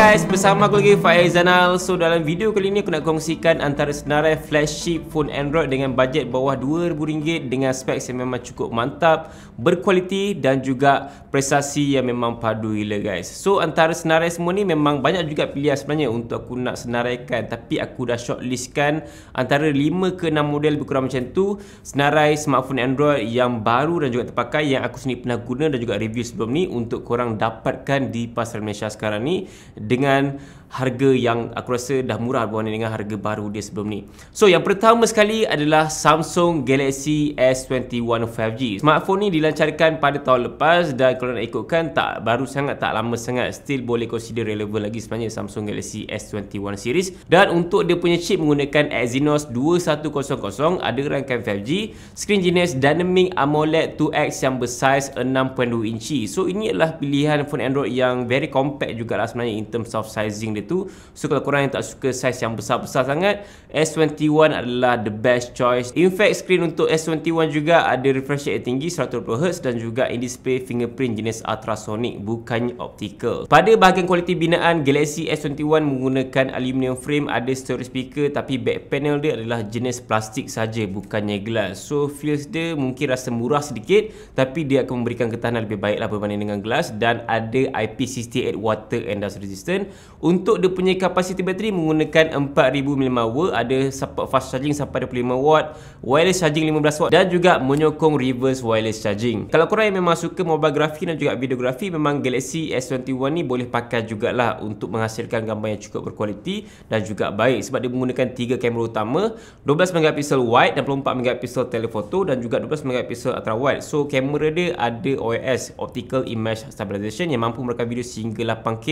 guys, bersama aku lagi Faiz Zanal. So dalam video kali ni aku nak kongsikan antara senarai flagship phone Android dengan bajet bawah RM2000 dengan spek yang memang cukup mantap, berkualiti dan juga prestasi yang memang padu gila guys. So antara senarai semua ni memang banyak juga pilihan sebenarnya untuk aku nak senaraikan tapi aku dah shortlistkan antara 5 ke 6 model lebih macam tu senarai smartphone Android yang baru dan juga terpakai yang aku sendiri pernah guna dan juga review sebelum ni untuk korang dapatkan di pasaran Malaysia sekarang ni dengan harga yang aku rasa dah murah berbanding dengan harga baru dia sebelum ni. So yang pertama sekali adalah Samsung Galaxy S21 5G. Smartphone ni dilancarkan pada tahun lepas dan kalau nak ikutkan tak baru sangat tak lama sangat still boleh consider relevan lagi sebenarnya Samsung Galaxy S21 series dan untuk dia punya chip menggunakan Exynos 2100 ada rangkaian 5G, screen jenis Dynamic AMOLED 2X yang bersaiz 6.2 inci. So ini adalah pilihan phone Android yang very compact jugalah sebenarnya in terms of sizing benda tu so kalau korang yang tak suka saiz yang besar-besar sangat S21 adalah the best choice in fact screen untuk S21 juga ada refresh rate tinggi 120Hz dan juga in display fingerprint jenis ultrasonic bukan optical pada bahagian kualiti binaan Galaxy S21 menggunakan aluminium frame ada stereo speaker tapi back panel dia adalah jenis plastik saja bukannya glass so feels dia mungkin rasa murah sedikit tapi dia akan memberikan ketahanan lebih baik lah berbanding dengan glass dan ada IP68 water and dust resistant untuk untuk dia punya kapasiti bateri menggunakan 4000 mAh ada support fast charging sampai 25 watt wireless charging 15 w dan juga menyokong reverse wireless charging kalau korang yang memang suka mobile grafik dan juga videografi memang Galaxy S21 ni boleh pakai jugalah untuk menghasilkan gambar yang cukup berkualiti dan juga baik sebab dia menggunakan 3 kamera utama 12 megapixel wide dan 24 megapixel telephoto dan juga 12 megapixel ultra wide so kamera dia ada OIS optical image stabilization yang mampu merekam video sehingga 8K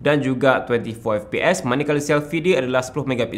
dan juga 24 24fps Manakala selfie dia adalah 10MP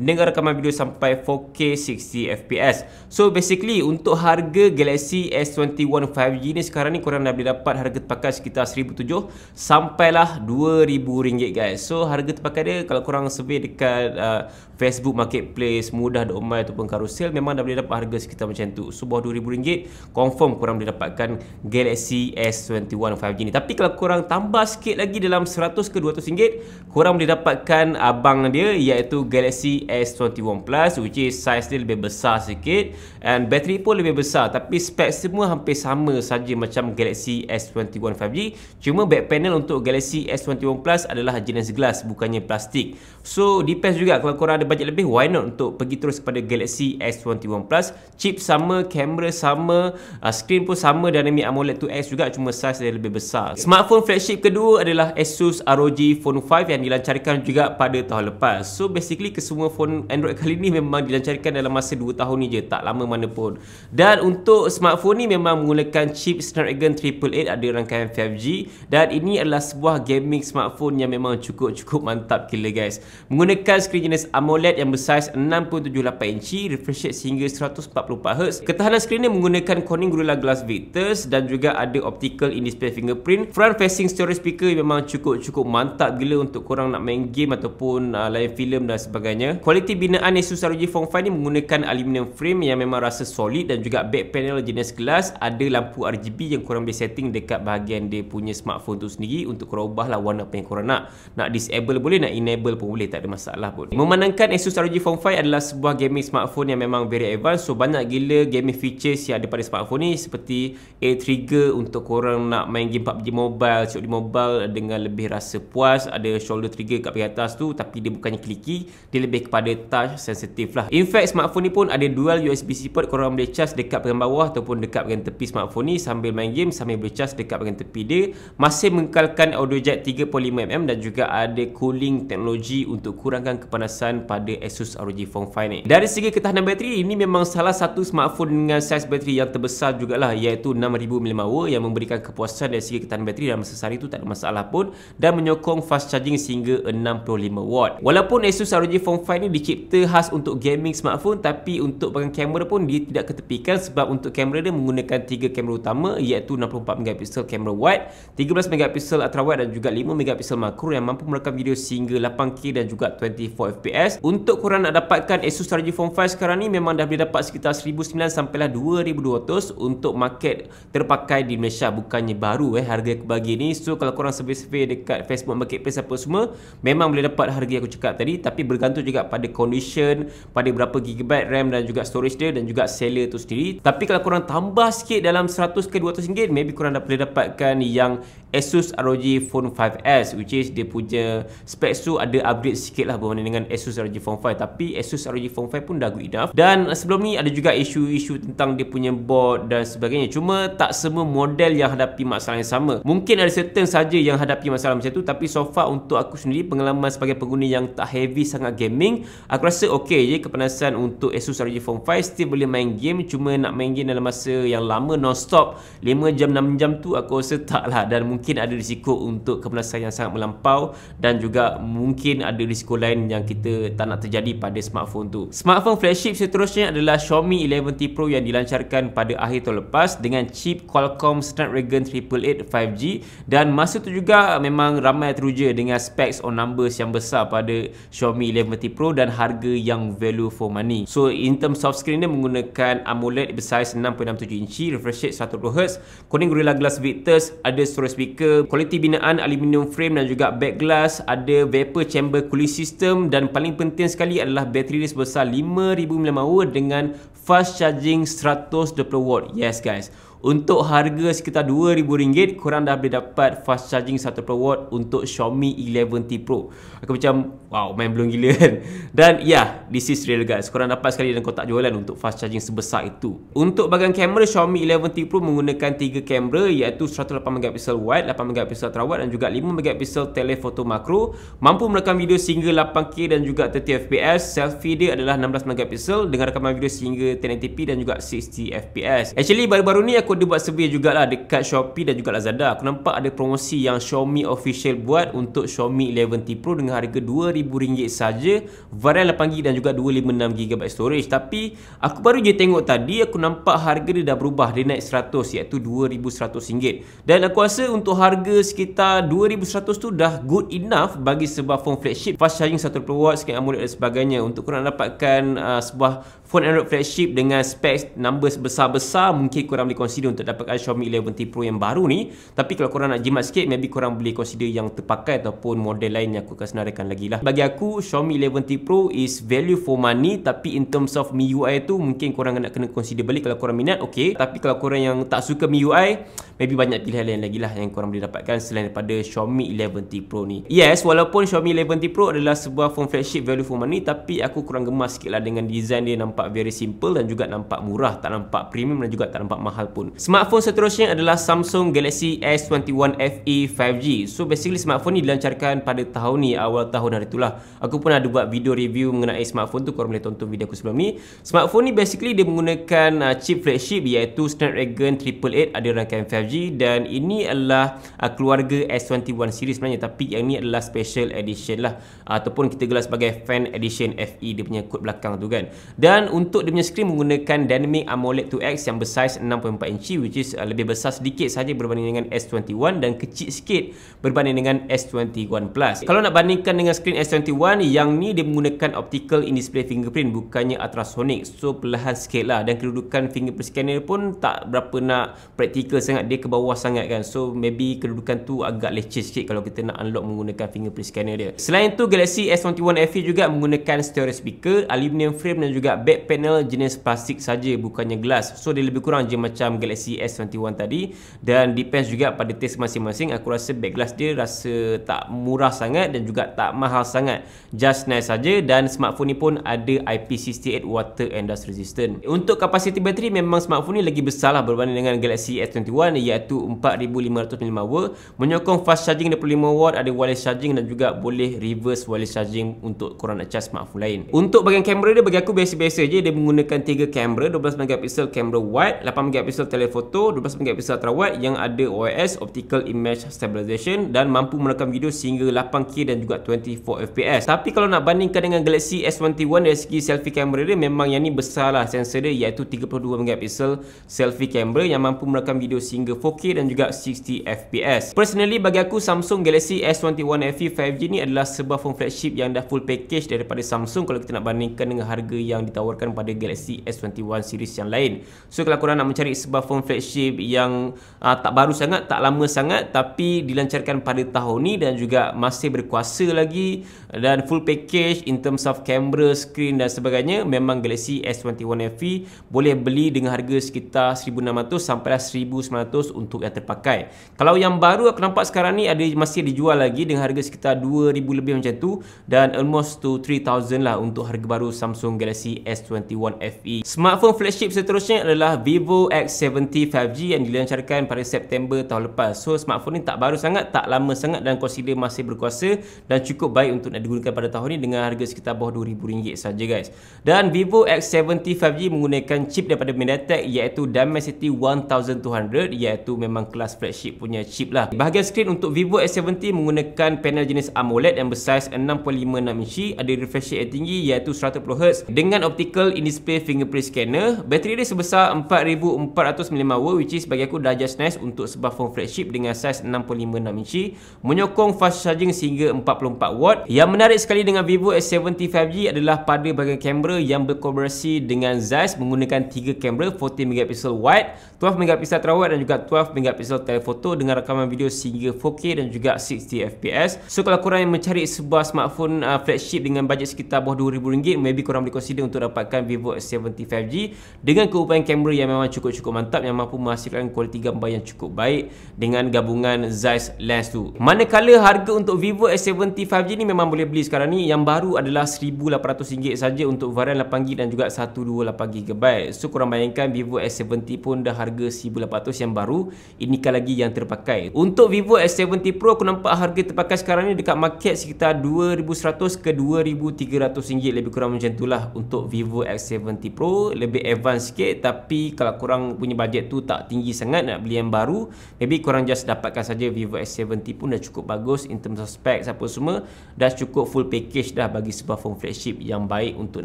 Dengan rekaman video sampai 4K 60fps So basically untuk harga Galaxy S21 5G ni Sekarang ni korang dah boleh dapat harga terpakai sekitar RM1,700 Sampailah RM2,000 guys So harga terpakai dia kalau korang survey dekat uh, Facebook Marketplace Mudah Domai ataupun Carousel Memang dah boleh dapat harga sekitar macam tu So bawah RM2,000 Confirm korang boleh dapatkan Galaxy S21 5G ni Tapi kalau korang tambah sikit lagi dalam 100 ke 200 ringgit Kurang boleh dapatkan abang dia iaitu Galaxy S21 Plus which is size dia lebih besar sikit and bateri pun lebih besar tapi spek semua hampir sama saja macam Galaxy S21 5G cuma back panel untuk Galaxy S21 Plus adalah jenis glass bukannya plastik so depends juga kalau korang ada bajet lebih why not untuk pergi terus kepada Galaxy S21 Plus chip sama kamera sama uh, screen pun sama dynamic AMOLED 2X juga cuma size dia lebih besar smartphone flagship kedua adalah Asus ROG Phone 5 yang dilancarkan juga pada tahun lepas. So basically kesemua phone Android kali ni memang dilancarkan dalam masa 2 tahun ni je, tak lama mana pun. Dan untuk smartphone ni memang menggunakan chip Snapdragon 888 ada rangkaian 5G dan ini adalah sebuah gaming smartphone yang memang cukup-cukup mantap gila guys. Menggunakan skrin jenis AMOLED yang bersaiz 6.78 inci, refresh rate sehingga 144Hz. Ketahanan skrin ni menggunakan Corning Gorilla Glass Victus dan juga ada optical in-display fingerprint. Front facing storage speaker memang cukup-cukup mantap gila untuk korang nak main game ataupun uh, lain filem dan sebagainya. Kualiti binaan Asus ROG Phone 5 ni menggunakan aluminium frame yang memang rasa solid dan juga back panel jenis glass ada lampu RGB yang korang boleh setting dekat bahagian dia punya smartphone tu sendiri untuk korang ubahlah warna apa yang korang nak. Nak disable boleh, nak enable pun boleh, tak ada masalah pun. Memandangkan Asus ROG Phone 5 adalah sebuah gaming smartphone yang memang very advanced so banyak gila gaming features yang ada pada smartphone ni seperti A trigger untuk korang nak main game PUBG Mobile, COD Mobile dengan lebih rasa puas, ada short shoulder trigger kat pihak atas tu tapi dia bukannya clicky dia lebih kepada touch sensitif lah in fact smartphone ni pun ada dual USB-C port korang boleh charge dekat bahagian bawah ataupun dekat bahagian tepi smartphone ni sambil main game sambil boleh charge dekat bahagian tepi dia masih mengekalkan audio jack 3.5mm dan juga ada cooling teknologi untuk kurangkan kepanasan pada Asus ROG Phone 5 ni dari segi ketahanan bateri ini memang salah satu smartphone dengan saiz bateri yang terbesar jugalah iaitu 6000mAh yang memberikan kepuasan dari segi ketahanan bateri dalam masa sehari tu tak ada masalah pun dan menyokong fast charging sehingga 65 watt. Walaupun Asus ROG Phone 5 ni dicipta khas untuk gaming smartphone tapi untuk bagian kamera pun dia tidak ketepikan sebab untuk kamera dia menggunakan tiga kamera utama iaitu 64 megapiksel kamera wide, 13 megapiksel ultra wide dan juga 5 megapiksel makro yang mampu merekam video sehingga 8K dan juga 24 fps. Untuk korang nak dapatkan Asus ROG Phone 5 sekarang ni memang dah boleh dapat sekitar 1900 sampai lah 2200 untuk market terpakai di Malaysia bukannya baru eh harga aku bagi ni. So kalau korang survey-survey dekat Facebook Marketplace apa semua semua memang boleh dapat harga yang aku cakap tadi tapi bergantung juga pada condition pada berapa gigabyte RAM dan juga storage dia dan juga seller tu sendiri tapi kalau korang tambah sikit dalam 100 ke 200 ringgit maybe korang dah boleh dapatkan yang Asus ROG Phone 5S which is dia punya spek tu ada upgrade sikit lah berbanding dengan Asus ROG Phone 5 tapi Asus ROG Phone 5 pun dah good enough dan sebelum ni ada juga isu-isu tentang dia punya board dan sebagainya cuma tak semua model yang hadapi masalah yang sama mungkin ada certain saja yang hadapi masalah macam tu tapi so far untuk aku sendiri pengalaman sebagai pengguna yang tak heavy sangat gaming aku rasa okey je kepanasan untuk Asus ROG Phone 5 still boleh main game cuma nak main game dalam masa yang lama non stop 5 jam 6 jam tu aku rasa tak lah dan mungkin ada risiko untuk kepanasan yang sangat melampau dan juga mungkin ada risiko lain yang kita tak nak terjadi pada smartphone tu smartphone flagship seterusnya adalah Xiaomi 11T Pro yang dilancarkan pada akhir tahun lepas dengan chip Qualcomm Snapdragon 888 5G dan masa tu juga memang ramai teruja dengan specs or numbers yang besar pada Xiaomi 11 t Pro dan harga yang value for money. So in terms of screen dia menggunakan AMOLED bersaiz 6.67 inci, refresh rate 120Hz, Corning Gorilla Glass Victus, ada storage speaker, kualiti binaan aluminium frame dan juga back glass, ada vapor chamber cooling system dan paling penting sekali adalah bateri dia sebesar 5000 mAh dengan fast charging 120W. Yes guys. Untuk harga sekitar RM2,000 Korang dah boleh dapat fast charging 1W Untuk Xiaomi 11T Pro Aku macam Wow main belum gila kan Dan ya yeah, This is real guys Korang dapat sekali dalam kotak jualan Untuk fast charging sebesar itu Untuk bagian kamera Xiaomi 11T Pro Menggunakan 3 kamera Iaitu 108MP wide 8MP terawat Dan juga 5MP telephoto makro, Mampu merekam video sehingga 8K Dan juga 30fps Selfie dia adalah 16MP Dengan rekaman video sehingga 1080p Dan juga 60fps Actually baru-baru ni aku aku ada buat survey jugalah dekat Shopee dan juga Lazada. Aku nampak ada promosi yang Xiaomi official buat untuk Xiaomi 11T Pro dengan harga RM2,000 saja, varian 8GB dan juga 256GB storage. Tapi aku baru je tengok tadi, aku nampak harga dia dah berubah. Dia naik 100 iaitu RM2,100. Dan aku rasa untuk harga sekitar RM2,100 tu dah good enough bagi sebuah phone flagship. Fast charging 1.0W, skin AMOLED dan sebagainya. Untuk korang dapatkan uh, sebuah phone Android flagship dengan specs numbers besar-besar, mungkin korang boleh consider untuk dapatkan Xiaomi 11T Pro yang baru ni tapi kalau korang nak jimat sikit maybe korang boleh consider yang terpakai ataupun model lain yang aku akan senarikan lagi lah bagi aku Xiaomi 11T Pro is value for money tapi in terms of MIUI tu mungkin korang nak kena consider balik kalau korang minat okey tapi kalau korang yang tak suka MIUI maybe banyak pilihan lain lagi lah yang korang boleh dapatkan selain daripada Xiaomi 11T Pro ni yes walaupun Xiaomi 11T Pro adalah sebuah phone flagship value for money tapi aku kurang gemas sikit lah dengan design dia nampak very simple dan juga nampak murah tak nampak premium dan juga tak nampak mahal pun smartphone. Smartphone seterusnya adalah Samsung Galaxy S21 FE 5G. So basically smartphone ni dilancarkan pada tahun ni awal tahun hari itulah. Aku pun ada buat video review mengenai smartphone tu korang boleh tonton video aku sebelum ni. Smartphone ni basically dia menggunakan uh, chip flagship iaitu Snapdragon 888 ada rangkaian 5G dan ini adalah uh, keluarga S21 series sebenarnya tapi yang ni adalah special edition lah ataupun kita gelar sebagai fan edition FE dia punya kod belakang tu kan. Dan untuk dia punya screen menggunakan Dynamic AMOLED 2X yang bersaiz 6.4 inci inci which is uh, lebih besar sedikit saja berbanding dengan S21 dan kecil sikit berbanding dengan S21 Plus. Kalau nak bandingkan dengan screen S21 yang ni dia menggunakan optical in display fingerprint bukannya ultrasonic so perlahan sikit lah dan kedudukan fingerprint scanner pun tak berapa nak praktikal sangat dia ke bawah sangat kan so maybe kedudukan tu agak leceh sikit kalau kita nak unlock menggunakan fingerprint scanner dia. Selain tu Galaxy S21 FE juga menggunakan stereo speaker, aluminium frame dan juga back panel jenis plastik saja bukannya glass. So dia lebih kurang je macam Galaxy Galaxy S21 tadi dan depends juga pada taste masing-masing aku rasa back glass dia rasa tak murah sangat dan juga tak mahal sangat just nice saja dan smartphone ni pun ada IP68 water and dust resistant untuk kapasiti bateri memang smartphone ni lagi besar lah berbanding dengan Galaxy S21 iaitu 4500mAh menyokong fast charging 25W ada wireless charging dan juga boleh reverse wireless charging untuk korang nak charge smartphone lain untuk bagian kamera dia bagi aku biasa-biasa je dia menggunakan 3 kamera 12MP kamera wide 8MP telephoto 12 megapiksel terawat yang ada OIS optical image stabilization dan mampu merekam video sehingga 8K dan juga 24fps tapi kalau nak bandingkan dengan Galaxy S21 dari segi selfie camera dia memang yang ni besarlah sensor dia iaitu 32 megapiksel selfie camera yang mampu merekam video sehingga 4K dan juga 60fps personally bagi aku Samsung Galaxy S21 FE 5G ni adalah sebuah phone flagship yang dah full package daripada Samsung kalau kita nak bandingkan dengan harga yang ditawarkan pada Galaxy S21 series yang lain so kalau korang nak mencari sebuah platform flagship yang uh, tak baru sangat, tak lama sangat tapi dilancarkan pada tahun ni dan juga masih berkuasa lagi dan full package in terms of camera, screen dan sebagainya memang Galaxy S21 FE boleh beli dengan harga sekitar RM1,600 sampai lah RM1,900 untuk yang terpakai. Kalau yang baru aku nampak sekarang ni ada masih dijual lagi dengan harga sekitar RM2,000 lebih macam tu dan almost to RM3,000 lah untuk harga baru Samsung Galaxy S21 FE. Smartphone flagship seterusnya adalah Vivo X70 5G yang dilancarkan pada September tahun lepas. So smartphone ni tak baru sangat, tak lama sangat dan consumer masih berkuasa dan cukup baik untuk nak digunakan pada tahun ni dengan harga sekitar bawah RM2,000 saja guys. Dan Vivo X70 5G menggunakan chip daripada MediaTek iaitu Dimensity 1200 iaitu memang kelas flagship punya chip lah. Bahagian skrin untuk Vivo X70 menggunakan panel jenis AMOLED yang bersaiz 6.56 inci ada refresh rate tinggi iaitu 120Hz dengan optical in-display fingerprint scanner. Bateri dia sebesar 4400 105W which is bagi aku dah just nice untuk sebuah phone flagship dengan saiz 656 inci menyokong fast charging sehingga 44W yang menarik sekali dengan Vivo s 70 5G adalah pada bahagian kamera yang berkolaborasi dengan Zeiss menggunakan 3 kamera 40 megapixel wide 12MP terawat dan juga 12MP telephoto dengan rekaman video sehingga 4K dan juga 60fps so kalau korang yang mencari sebuah smartphone uh, flagship dengan bajet sekitar bawah RM2,000 maybe korang boleh consider untuk dapatkan Vivo s 70 5G dengan keupayaan kamera yang memang cukup-cukup mantap mantap yang mampu menghasilkan kualiti gambar yang cukup baik dengan gabungan Zeiss lens tu. Manakala harga untuk Vivo S70 5G ni memang boleh beli sekarang ni yang baru adalah RM1,800 saja untuk varian 8GB dan juga 128GB. So korang bayangkan Vivo S70 pun dah harga RM1,800 yang baru. Inikah lagi yang terpakai. Untuk Vivo S70 Pro aku nampak harga terpakai sekarang ni dekat market sekitar RM2,100 ke RM2,300 lebih kurang macam tu lah untuk Vivo X70 Pro lebih advance sikit tapi kalau korang punya bajet tu tak tinggi sangat nak beli yang baru maybe korang just dapatkan saja Vivo S70 pun dah cukup bagus in terms of specs apa semua dah cukup full package dah bagi sebuah phone flagship yang baik untuk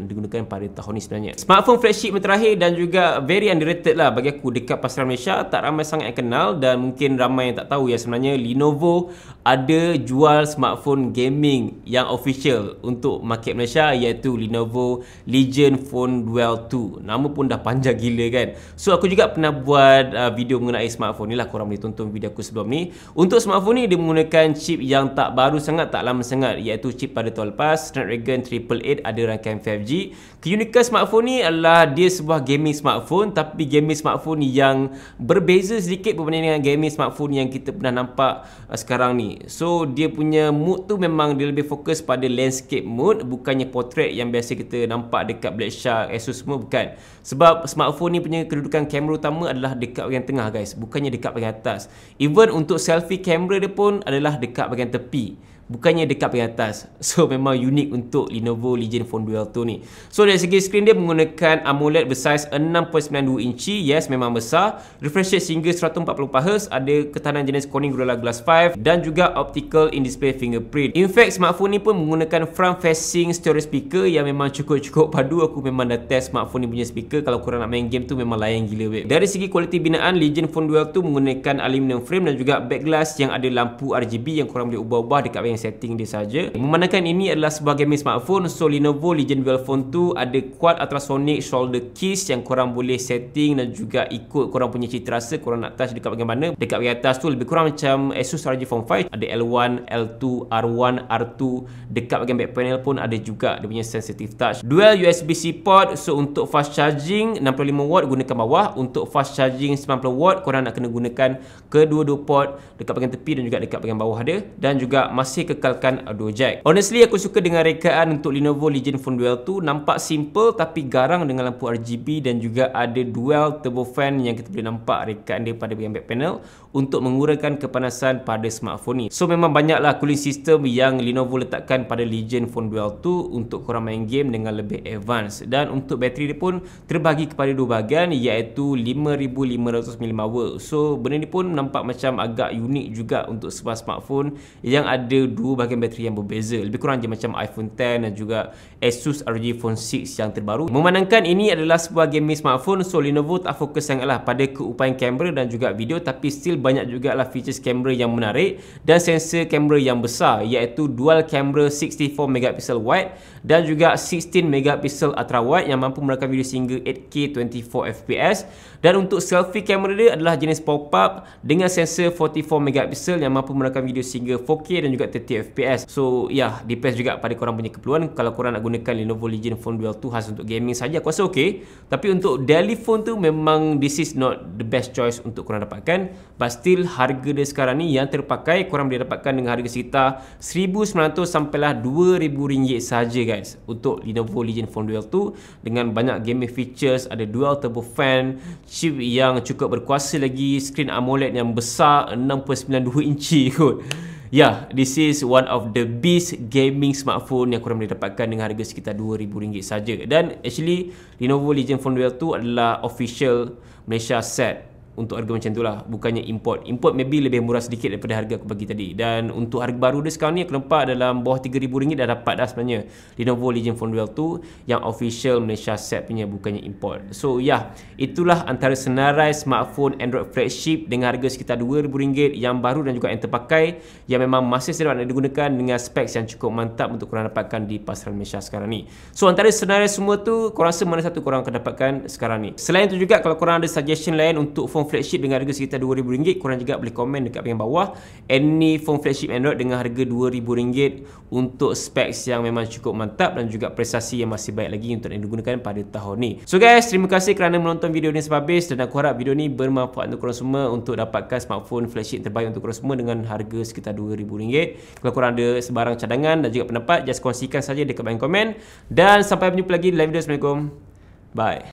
digunakan pada tahun ni sebenarnya smartphone flagship yang terakhir dan juga very underrated lah bagi aku dekat pasaran Malaysia tak ramai sangat yang kenal dan mungkin ramai yang tak tahu ya sebenarnya Lenovo ada jual smartphone gaming yang official untuk market Malaysia iaitu Lenovo Legion Phone Duel 2 nama pun dah panjang gila kan so aku juga pernah buat uh, video mengenai smartphone ni lah korang boleh tonton video aku sebelum ni untuk smartphone ni dia menggunakan chip yang tak baru sangat tak lama sangat iaitu chip pada tahun lepas Snapdragon 888 ada rangkaian 5G keunikan smartphone ni adalah dia sebuah gaming smartphone tapi gaming smartphone yang berbeza sedikit berbanding dengan gaming smartphone yang kita pernah nampak uh, sekarang ni so dia punya mood tu memang dia lebih fokus pada landscape mood bukannya portrait yang biasa kita nampak dekat Black Shark Asus semua bukan sebab smartphone ni punya kedudukan kamera utama utama adalah dekat bagian tengah guys bukannya dekat bagian atas even untuk selfie camera dia pun adalah dekat bagian tepi bukannya dekat pergi atas so memang unik untuk Lenovo Legion Phone Dual 2 ni so dari segi skrin dia menggunakan AMOLED bersaiz 6.92 inci yes memang besar refresh rate sehingga 140Hz ada ketahanan jenis Corning Gorilla Glass 5 dan juga optical in display fingerprint in fact smartphone ni pun menggunakan front facing stereo speaker yang memang cukup-cukup padu aku memang dah test smartphone ni punya speaker kalau korang nak main game tu memang layan gila babe dari segi kualiti binaan Legion Phone Dual 2 menggunakan aluminium frame dan juga back glass yang ada lampu RGB yang korang boleh ubah-ubah dekat yang setting dia saja. Memandangkan ini adalah sebuah gaming smartphone, so Lenovo Legion Duel Phone tu, ada quad ultrasonic shoulder case yang korang boleh setting dan juga ikut korang punya cita rasa korang nak touch dekat bagian mana. Dekat bagian atas tu lebih kurang macam Asus ROG Phone 5, ada L1, L2, R1, R2. Dekat bagian back panel pun ada juga dia punya sensitive touch. Dual USB-C port, so untuk fast charging 65W gunakan bawah, untuk fast charging 90W korang nak kena gunakan kedua-dua port dekat bagian tepi dan juga dekat bagian bawah dia dan juga masih masih kekalkan Dojack. Honestly aku suka dengan rekaan untuk Lenovo Legion Phone Duel 2 nampak simple tapi garang dengan lampu RGB dan juga ada dual turbo fan yang kita boleh nampak rekaan dia pada bahagian back panel untuk mengurangkan kepanasan pada smartphone ni. So memang banyaklah cooling system yang Lenovo letakkan pada Legion Phone Duel 2 untuk korang main game dengan lebih advance dan untuk bateri dia pun terbagi kepada dua bahagian iaitu 5500 mAh. So benda ni pun nampak macam agak unik juga untuk sebuah smartphone yang ada dua bahagian bateri yang berbeza lebih kurang je macam iPhone X dan juga Asus ROG Phone 6 yang terbaru memandangkan ini adalah sebuah gaming smartphone so Lenovo tak fokus sangatlah pada keupayaan kamera dan juga video tapi still banyak juga lah features kamera yang menarik dan sensor kamera yang besar iaitu dual kamera 64 megapixel wide dan juga 16 megapixel ultra wide yang mampu merakam video sehingga 8K 24 fps dan untuk selfie kamera dia adalah jenis pop-up dengan sensor 44 megapixel yang mampu merakam video sehingga 4K dan juga 30 30 fps so yeah depends juga pada korang punya keperluan kalau korang nak gunakan Lenovo Legion Phone Dual 2 khas untuk gaming saja aku rasa okey tapi untuk daily phone tu memang this is not the best choice untuk korang dapatkan but still harga dia sekarang ni yang terpakai korang boleh dapatkan dengan harga sekitar 1900 sampailah 2000 ringgit saja guys untuk Lenovo Legion Phone Dual 2 dengan banyak gaming features ada dual turbo fan chip yang cukup berkuasa lagi screen AMOLED yang besar 6.92 inci kot yeah, this is one of the best gaming smartphone yang korang boleh dapatkan dengan harga sekitar RM2,000 saja. Dan actually, Lenovo Legion Phone 2 adalah official Malaysia set untuk harga macam tu lah bukannya import import maybe lebih murah sedikit daripada harga aku bagi tadi dan untuk harga baru dia sekarang ni aku nampak dalam bawah RM3,000 dah dapat dah sebenarnya Lenovo Legion Phone Duel 2 yang official Malaysia set punya bukannya import so ya yeah, itulah antara senarai smartphone Android flagship dengan harga sekitar RM2,000 yang baru dan juga yang terpakai yang memang masih sedap nak digunakan dengan specs yang cukup mantap untuk korang dapatkan di pasaran Malaysia sekarang ni so antara senarai semua tu korang rasa mana satu korang akan dapatkan sekarang ni selain tu juga kalau korang ada suggestion lain untuk phone phone flagship dengan harga sekitar RM2,000 korang juga boleh komen dekat pinggan bawah any phone flagship Android dengan harga RM2,000 untuk specs yang memang cukup mantap dan juga prestasi yang masih baik lagi untuk digunakan pada tahun ni so guys terima kasih kerana menonton video ni sampai habis dan aku harap video ni bermanfaat untuk korang semua untuk dapatkan smartphone flagship terbaik untuk korang semua dengan harga sekitar RM2,000 kalau korang ada sebarang cadangan dan juga pendapat just kongsikan saja dekat bawah komen dan sampai jumpa lagi dalam video Assalamualaikum Bye.